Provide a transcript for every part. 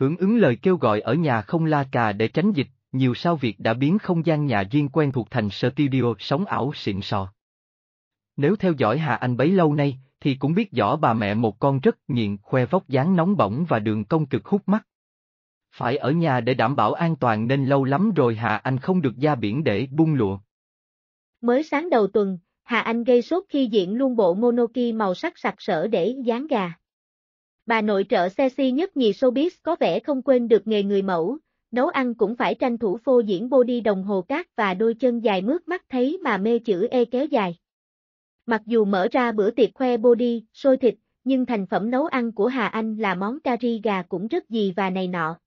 Hưởng ứng lời kêu gọi ở nhà không la cà để tránh dịch, nhiều sao Việt đã biến không gian nhà riêng quen thuộc thành studio sống ảo xịn sò. Nếu theo dõi Hà Anh bấy lâu nay, thì cũng biết rõ bà mẹ một con rất nghiện khoe vóc dáng nóng bỏng và đường công cực hút mắt. Phải ở nhà để đảm bảo an toàn nên lâu lắm rồi Hà Anh không được ra biển để buông lụa. Mới sáng đầu tuần, Hà Anh gây sốt khi diện luôn bộ monoki màu sắc sặc sỡ để dán gà. Bà nội trợ sexy nhất nhì showbiz có vẻ không quên được nghề người mẫu, nấu ăn cũng phải tranh thủ phô diễn body đồng hồ cát và đôi chân dài mướt mắt thấy mà mê chữ E kéo dài. Mặc dù mở ra bữa tiệc khoe body, sôi thịt, nhưng thành phẩm nấu ăn của Hà Anh là món cà ri gà cũng rất gì và này nọ.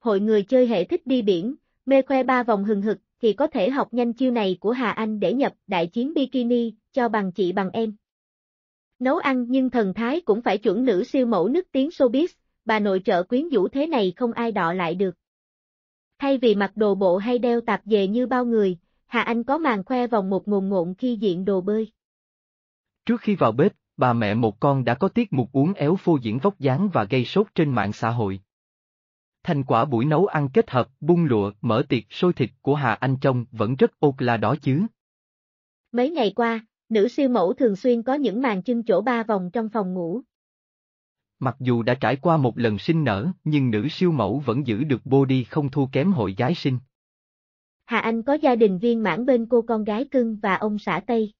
Hội người chơi hệ thích đi biển, mê khoe ba vòng hừng hực, thì có thể học nhanh chiêu này của Hà Anh để nhập đại chiến bikini, cho bằng chị bằng em nấu ăn nhưng thần thái cũng phải chuẩn nữ siêu mẫu nức tiếng showbiz, bà nội trợ quyến rũ thế này không ai đọ lại được. Thay vì mặc đồ bộ hay đeo tạp dề như bao người, Hà Anh có màn khoe vòng một ngồn ngộn khi diện đồ bơi. Trước khi vào bếp, bà mẹ một con đã có tiết mục uống éo phô diễn vóc dáng và gây sốt trên mạng xã hội. Thành quả buổi nấu ăn kết hợp bung lụa, mở tiệc sôi thịt của Hà Anh trông vẫn rất ột là đó chứ. Mấy ngày qua, nữ siêu mẫu thường xuyên có những màn chân chỗ ba vòng trong phòng ngủ. Mặc dù đã trải qua một lần sinh nở, nhưng nữ siêu mẫu vẫn giữ được body không thua kém hội gái sinh. Hà Anh có gia đình viên mãn bên cô con gái cưng và ông xã Tây.